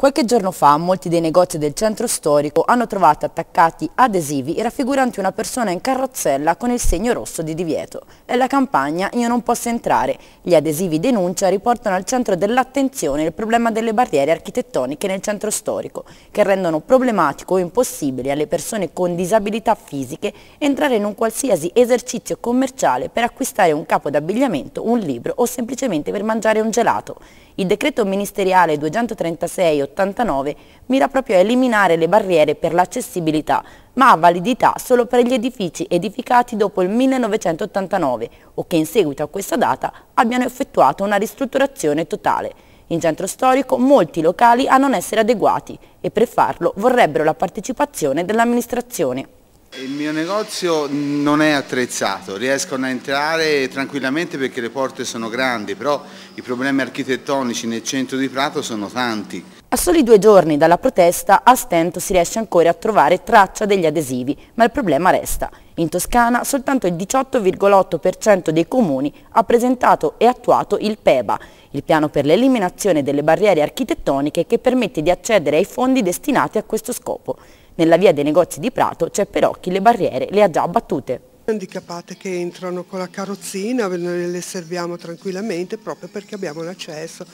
Qualche giorno fa molti dei negozi del centro storico hanno trovato attaccati adesivi raffiguranti una persona in carrozzella con il segno rosso di divieto. È la campagna Io non posso entrare. Gli adesivi denuncia riportano al centro dell'attenzione il problema delle barriere architettoniche nel centro storico, che rendono problematico o impossibile alle persone con disabilità fisiche entrare in un qualsiasi esercizio commerciale per acquistare un capo d'abbigliamento, un libro o semplicemente per mangiare un gelato. Il decreto ministeriale 236-89 mira proprio a eliminare le barriere per l'accessibilità, ma ha validità solo per gli edifici edificati dopo il 1989 o che in seguito a questa data abbiano effettuato una ristrutturazione totale. In centro storico molti locali a non essere adeguati e per farlo vorrebbero la partecipazione dell'amministrazione. Il mio negozio non è attrezzato, riescono a entrare tranquillamente perché le porte sono grandi, però i problemi architettonici nel centro di Prato sono tanti. A soli due giorni dalla protesta a stento si riesce ancora a trovare traccia degli adesivi, ma il problema resta. In Toscana soltanto il 18,8% dei comuni ha presentato e attuato il PEBA, il piano per l'eliminazione delle barriere architettoniche che permette di accedere ai fondi destinati a questo scopo. Nella via dei negozi di Prato c'è però chi le barriere le ha già abbattute handicappate che entrano con la carrozzina, le serviamo tranquillamente proprio perché abbiamo l'accesso.